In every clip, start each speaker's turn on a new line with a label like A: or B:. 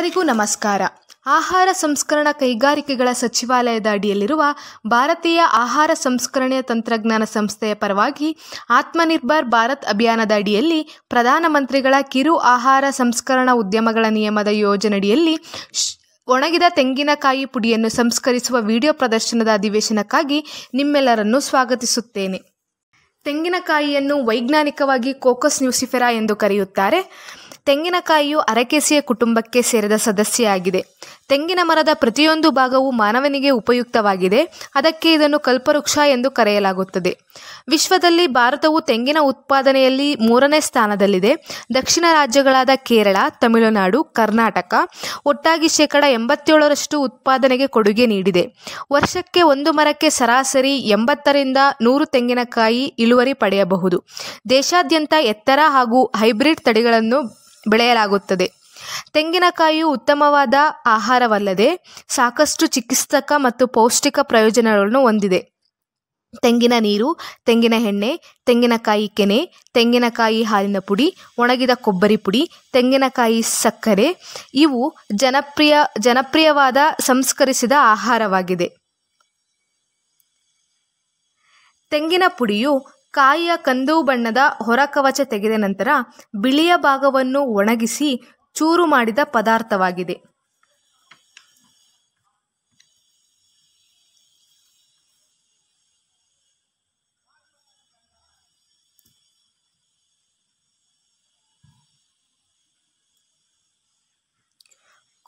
A: ಎಲ್ಲರಿಗೂ ನಮಸ್ಕಾರ ಆಹಾರ ಸಂಸ್ಕರಣಾ ಕೈಗಾರಿಕೆಗಳ ಸಚಿವಾಲಯದ ಅಡಿಯಲ್ಲಿರುವ ಭಾರತೀಯ ಆಹಾರ ಸಂಸ್ಕರಣೆ ತಂತ್ರಜ್ಞಾನ ಸಂಸ್ಥೆಯ ಪರವಾಗಿ ಆತ್ಮನಿರ್ಭರ್ ಭಾರತ್ ಅಭಿಯಾನದ ಅಡಿಯಲ್ಲಿ ಪ್ರಧಾನಮಂತ್ರಿಗಳ ಕಿರು ಆಹಾರ ಸಂಸ್ಕರಣಾ ಉದ್ಯಮಗಳ ನಿಯಮದ ಯೋಜನೆಯಡಿಯಲ್ಲಿ ಒಣಗಿದ ತೆಂಗಿನಕಾಯಿ ಪುಡಿಯನ್ನು ಸಂಸ್ಕರಿಸುವ ವಿಡಿಯೋ ಪ್ರದರ್ಶನದ ಅಧಿವೇಶನಕ್ಕಾಗಿ ನಿಮ್ಮೆಲ್ಲರನ್ನು ಸ್ವಾಗತಿಸುತ್ತೇನೆ ತೆಂಗಿನಕಾಯಿಯನ್ನು ವೈಜ್ಞಾನಿಕವಾಗಿ ಕೋಕಸ್ ನ್ಯೂಸಿಫೆರಾ ಎಂದು ಕರೆಯುತ್ತಾರೆ ತೆಂಗಿನಕಾಯಿಯು ಅರಕೇಸಿಯ ಕುಟುಂಬಕ್ಕೆ ಸೇರಿದ ಸದಸ್ಯೆಯಾಗಿದೆ ತೆಂಗಿನ ಮರದ ಪ್ರತಿಯೊಂದು ಭಾಗವು ಮಾನವನಿಗೆ ಉಪಯುಕ್ತವಾಗಿದೆ ಅದಕ್ಕೆ ಇದನ್ನು ಕಲ್ಪವೃಕ್ಷ ಎಂದು ಕರೆಯಲಾಗುತ್ತದೆ ವಿಶ್ವದಲ್ಲಿ ಭಾರತವು ತೆಂಗಿನ ಉತ್ಪಾದನೆಯಲ್ಲಿ ಮೂರನೇ ಸ್ಥಾನದಲ್ಲಿದೆ ದಕ್ಷಿಣ ರಾಜ್ಯಗಳಾದ ಕೇರಳ ತಮಿಳುನಾಡು ಕರ್ನಾಟಕ ಒಟ್ಟಾಗಿ ಶೇಕಡ ಎಂಬತ್ತೇಳರಷ್ಟು ಉತ್ಪಾದನೆಗೆ ಕೊಡುಗೆ ನೀಡಿದೆ ವರ್ಷಕ್ಕೆ ಒಂದು ಮರಕ್ಕೆ ಸರಾಸರಿ ಎಂಬತ್ತರಿಂದ ನೂರು ತೆಂಗಿನಕಾಯಿ ಇಳುವರಿ ಪಡೆಯಬಹುದು ದೇಶಾದ್ಯಂತ ಎತ್ತರ ಹಾಗೂ ಹೈಬ್ರಿಡ್ ತಳಿಗಳನ್ನು ಬೆಳೆಯಲಾಗುತ್ತದೆ ತೆಂಗಿನಕಾಯಿಯು ಉತ್ತಮವಾದ ಆಹಾರವಲ್ಲದೆ ಸಾಕಷ್ಟು ಚಿಕಿತ್ಸಕ ಮತ್ತು ಪೌಷ್ಟಿಕ ಪ್ರಯೋಜನಗಳನ್ನು ಹೊಂದಿದೆ ತೆಂಗಿನ ನೀರು ತೆಂಗಿನ ಎಣ್ಣೆ ತೆಂಗಿನಕಾಯಿ ಕೆನೆ ತೆಂಗಿನಕಾಯಿ ಹಾಲಿನ ಪುಡಿ ಒಣಗಿದ ಕೊಬ್ಬರಿ ಪುಡಿ ತೆಂಗಿನಕಾಯಿ ಸಕ್ಕರೆ ಇವು ಜನಪ್ರಿಯ ಜನಪ್ರಿಯವಾದ ಸಂಸ್ಕರಿಸಿದ ಆಹಾರವಾಗಿದೆ ತೆಂಗಿನ ಪುಡಿಯು ಕಾಯಿಯ ಕಂದು ಬಣ್ಣದ ಹೊರಕವಚ ತೆಗೆದ ನಂತರ ಬಿಳಿಯ ಭಾಗವನ್ನು ಒಣಗಿಸಿ ಚೂರು ಮಾಡಿದ ಪದಾರ್ಥವಾಗಿದೆ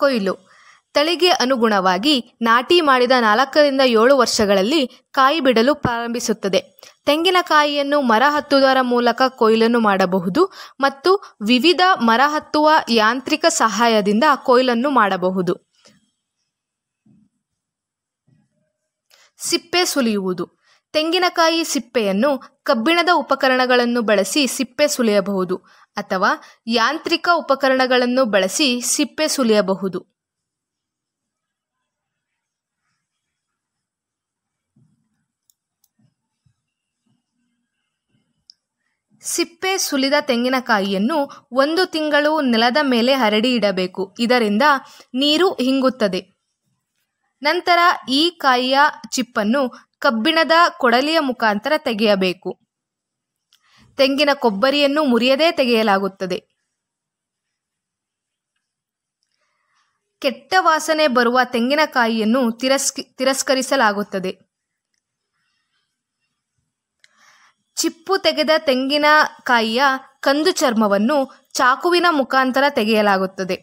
A: ಕೊಯ್ಲು ತಳಿಗೆ ಅನುಗುಣವಾಗಿ ನಾಟಿ ಮಾಡಿದ ನಾಲ್ಕರಿಂದ ಏಳು ವರ್ಷಗಳಲ್ಲಿ ಕಾಯಿ ಬಿಡಲು ಪ್ರಾರಂಭಿಸುತ್ತದೆ ತೆಂಗಿನಕಾಯಿಯನ್ನು ಮರ ಹತ್ತುವುದರ ಮೂಲಕ ಕೊಯ್ಲನ್ನು ಮಾಡಬಹುದು ಮತ್ತು ವಿವಿಧ ಮರ ಹತ್ತುವ ಯಾಂತ್ರಿಕ ಸಹಾಯದಿಂದ ಕೊಯ್ಲನ್ನು ಮಾಡಬಹುದು ಸಿಪ್ಪೆ ಸುಲಿಯುವುದು ತೆಂಗಿನಕಾಯಿ ಸಿಪ್ಪೆಯನ್ನು ಕಬ್ಬಿಣದ ಉಪಕರಣಗಳನ್ನು ಬಳಸಿ ಸಿಪ್ಪೆ ಸುಲಿಯಬಹುದು ಅಥವಾ ಯಾಂತ್ರಿಕ ಉಪಕರಣಗಳನ್ನು ಬಳಸಿ ಸಿಪ್ಪೆ ಸುಲಿಯಬಹುದು ಸಿಪ್ಪೆ ಸುಲಿದ ತೆಂಗಿನಕಾಯಿಯನ್ನು ಒಂದು ತಿಂಗಳು ನೆಲದ ಮೇಲೆ ಹರಡಿ ಇಡಬೇಕು ಇದರಿಂದ ನೀರು ಹಿಂಗುತ್ತದೆ ನಂತರ ಈ ಕಾಯಿಯ ಚಿಪ್ಪನ್ನು ಕಬ್ಬಿಣದ ಕೊಡಲಿಯ ಮುಖಾಂತರ ತೆಗೆಯಬೇಕು ತೆಂಗಿನ ಕೊಬ್ಬರಿಯನ್ನು ಮುರಿಯದೇ ತೆಗೆಯಲಾಗುತ್ತದೆ ಕೆಟ್ಟ ವಾಸನೆ ಬರುವ ತೆಂಗಿನಕಾಯಿಯನ್ನು ತಿರಸ್ಕಿ ತಿರಸ್ಕರಿಸಲಾಗುತ್ತದೆ ಚಿಪ್ಪು ತೆಗೆದ ತೆಂಗಿನಕಾಯಿಯ ಕಂದು ಚರ್ಮವನ್ನು ಚಾಕುವಿನ ಮುಖಾಂತರ ತೆಗೆಯಲಾಗುತ್ತದೆ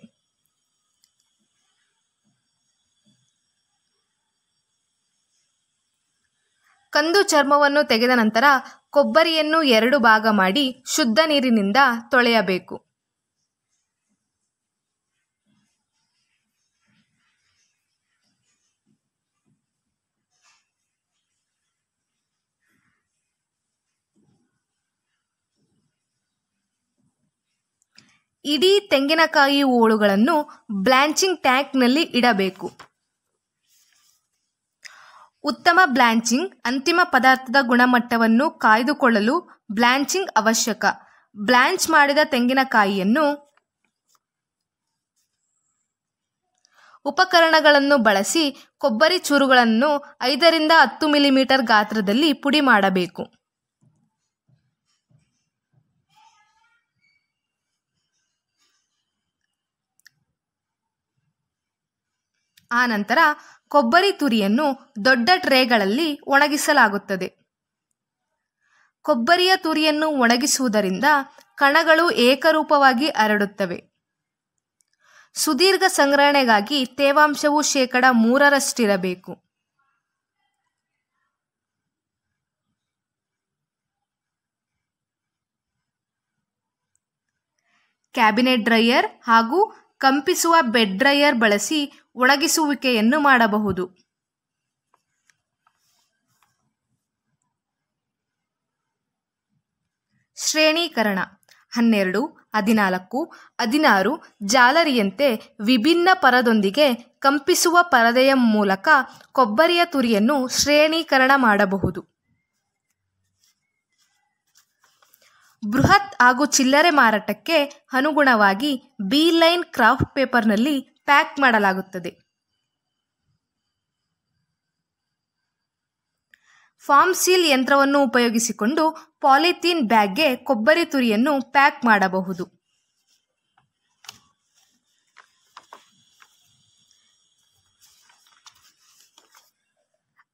A: ಕಂದು ಚರ್ಮವನ್ನು ತೆಗೆದ ನಂತರ ಕೊಬ್ಬರಿಯನ್ನು ಎರಡು ಭಾಗ ಮಾಡಿ ಶುದ್ಧ ನೀರಿನಿಂದ ತೊಳೆಯಬೇಕು ಇಡೀ ತೆಂಗಿನಕಾಯಿ ಹೋಳುಗಳನ್ನು ಬ್ಲಾಂಚಿಂಗ್ ಟ್ಯಾಂಕ್ನಲ್ಲಿ ಇಡಬೇಕು ಉತ್ತಮ ಬ್ಲ್ಯಾಂಚಿಂಗ್ ಅಂತಿಮ ಪದಾರ್ಥದ ಗುಣಮಟ್ಟವನ್ನು ಕಾಯ್ದುಕೊಳ್ಳಲು ಬ್ಲಾಂಚಿಂಗ್ ಅವಶ್ಯಕ ಬ್ಲ್ಯಾಂಚ್ ಮಾಡಿದ ತೆಂಗಿನಕಾಯಿಯನ್ನು ಉಪಕರಣಗಳನ್ನು ಬಳಸಿ ಕೊಬ್ಬರಿ ಚೂರುಗಳನ್ನು ಐದರಿಂದ ಹತ್ತು ಮಿಲಿಮೀಟರ್ ಗಾತ್ರದಲ್ಲಿ ಪುಡಿ ಮಾಡಬೇಕು ಆನಂತರ ಕೊಬ್ಬರಿ ತುರಿಯನ್ನು ದೊಡ್ಡ ಟ್ರೇಗಳಲ್ಲಿ ಒಣಗಿಸಲಾಗುತ್ತದೆ ಕೊಬ್ಬರಿಯ ತುರಿಯನ್ನು ಒಣಗಿಸುವುದರಿಂದ ಕಣಗಳು ಏಕರೂಪವಾಗಿ ಹರಡುತ್ತವೆ ಸುದೀರ್ಘ ಸಂಗ್ರಹಣೆಗಾಗಿ ತೇವಾಂಶವು ಶೇಕಡ ಮೂರರಷ್ಟಿರಬೇಕು ಕ್ಯಾಬಿನೆಟ್ ಡ್ರೈಯರ್ ಹಾಗೂ ಕಂಪಿಸುವ ಬೆಡ್ ಡ್ರೈಯರ್ ಬಳಸಿ ಒಣಗಿಸುವಿಕೆಯನ್ನು ಮಾಡಬಹುದು ಶ್ರೇಣೀಕರಣ ಹನ್ನೆರಡು ಹದಿನಾಲ್ಕು ಹದಿನಾರು ಜಾಲರಿಯಂತೆ ವಿಭಿನ್ನ ಪರದೊಂದಿಗೆ ಕಂಪಿಸುವ ಪರದೆಯ ಮೂಲಕ ಕೊಬ್ಬರಿಯ ತುರಿಯನ್ನು ಶ್ರೇಣೀಕರಣ ಮಾಡಬಹುದು ಬೃಹತ್ ಹಾಗೂ ಚಿಲ್ಲರೆ ಮಾರಾಟಕ್ಕೆ ಅನುಗುಣವಾಗಿ ಬಿ ಲೈನ್ ಕ್ರಾಫ್ಟ್ ಪೇಪರ್ನಲ್ಲಿ ಪ್ಯಾಕ್ ಮಾಡಲಾಗುತ್ತದೆ ಫಾರ್ಮ್ ಸೀಲ್ ಯಂತ್ರವನ್ನು ಉಪಯೋಗಿಸಿಕೊಂಡು ಪಾಲಿಥೀನ್ ಬ್ಯಾಗ್ಗೆ ಕೊಬ್ಬರಿ ತುರಿಯನ್ನು ಪ್ಯಾಕ್ ಮಾಡಬಹುದು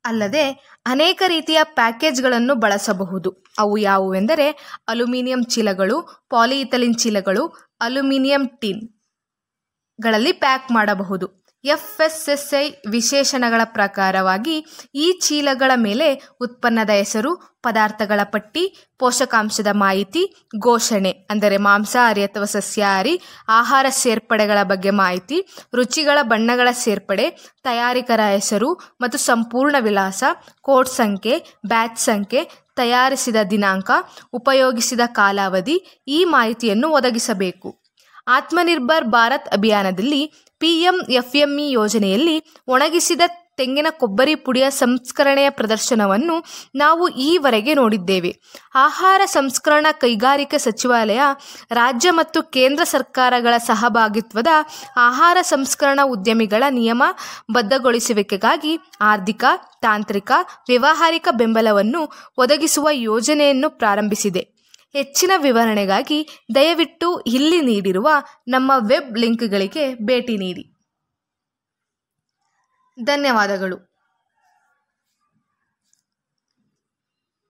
A: ಅಲ್ಲದೆ ಅನೇಕ ರೀತಿಯ ಪ್ಯಾಕೇಜ್ಗಳನ್ನು ಬಳಸಬಹುದು ಅವು ಯಾವುವೆಂದರೆ ಅಲ್ಯೂಮಿನಿಯಂ ಚೀಲಗಳು ಪಾಲಿಇಥಲಿನ್ ಚೀಲಗಳು ಅಲ್ಯೂಮಿನಿಯಂ ಟಿನ್ಗಳಲ್ಲಿ ಪ್ಯಾಕ್ ಮಾಡಬಹುದು ಎಫ್ಎಸ್ಎಸ್ಐ ವಿಶೇಷಣಗಳ ಪ್ರಕಾರವಾಗಿ ಈ ಚೀಲಗಳ ಮೇಲೆ ಉತ್ಪನ್ನದ ಹೆಸರು ಪದಾರ್ಥಗಳ ಪಟ್ಟಿ ಪೋಷಕಾಂಶದ ಮಾಹಿತಿ ಘೋಷಣೆ ಅಂದರೆ ಮಾಂಸಾಹಾರಿ ಅಥವಾ ಸಸ್ಯಾಹಾರಿ ಆಹಾರ ಸೇರ್ಪಡೆಗಳ ಬಗ್ಗೆ ಮಾಹಿತಿ ರುಚಿಗಳ ಬಣ್ಣಗಳ ಸೇರ್ಪಡೆ ತಯಾರಿಕರ ಹೆಸರು ಮತ್ತು ಸಂಪೂರ್ಣ ವಿಳಾಸ ಕೋಡ್ ಸಂಖ್ಯೆ ಬ್ಯಾಚ್ ಸಂಖ್ಯೆ ತಯಾರಿಸಿದ ದಿನಾಂಕ ಉಪಯೋಗಿಸಿದ ಕಾಲಾವಧಿ ಈ ಮಾಹಿತಿಯನ್ನು ಒದಗಿಸಬೇಕು ಆತ್ಮನಿರ್ಭರ್ ಭಾರತ್ ಅಭಿಯಾನದಲ್ಲಿ ಪಿಎಂಎಫ್ಎಂಇ ಯೋಜನೆಯಲ್ಲಿ ಒಣಗಿಸಿದ ತೆಂಗಿನ ಕೊಬ್ಬರಿ ಪುಡಿಯ ಸಂಸ್ಕರಣೆಯ ಪ್ರದರ್ಶನವನ್ನು ನಾವು ಈವರೆಗೆ ನೋಡಿದ್ದೇವೆ ಆಹಾರ ಸಂಸ್ಕರಣಾ ಕೈಗಾರಿಕೆ ಸಚಿವಾಲಯ ರಾಜ್ಯ ಮತ್ತು ಕೇಂದ್ರ ಸರ್ಕಾರಗಳ ಸಹಭಾಗಿತ್ವದ ಆಹಾರ ಸಂಸ್ಕರಣಾ ಉದ್ಯಮಿಗಳ ನಿಯಮ ಬದ್ಧಗೊಳಿಸುವಿಕೆಗಾಗಿ ಆರ್ಥಿಕ ತಾಂತ್ರಿಕ ವ್ಯವಹಾರಿಕ ಬೆಂಬಲವನ್ನು ಒದಗಿಸುವ ಯೋಜನೆಯನ್ನು ಪ್ರಾರಂಭಿಸಿದೆ ಹೆಚ್ಚಿನ ವಿವರಣೆಗಾಗಿ ದಯವಿಟ್ಟು ಇಲ್ಲಿ ನೀಡಿರುವ ನಮ್ಮ ವೆಬ್ ಲಿಂಕ್ಗಳಿಗೆ ಭೇಟಿ ನೀಡಿ ಧನ್ಯವಾದಗಳು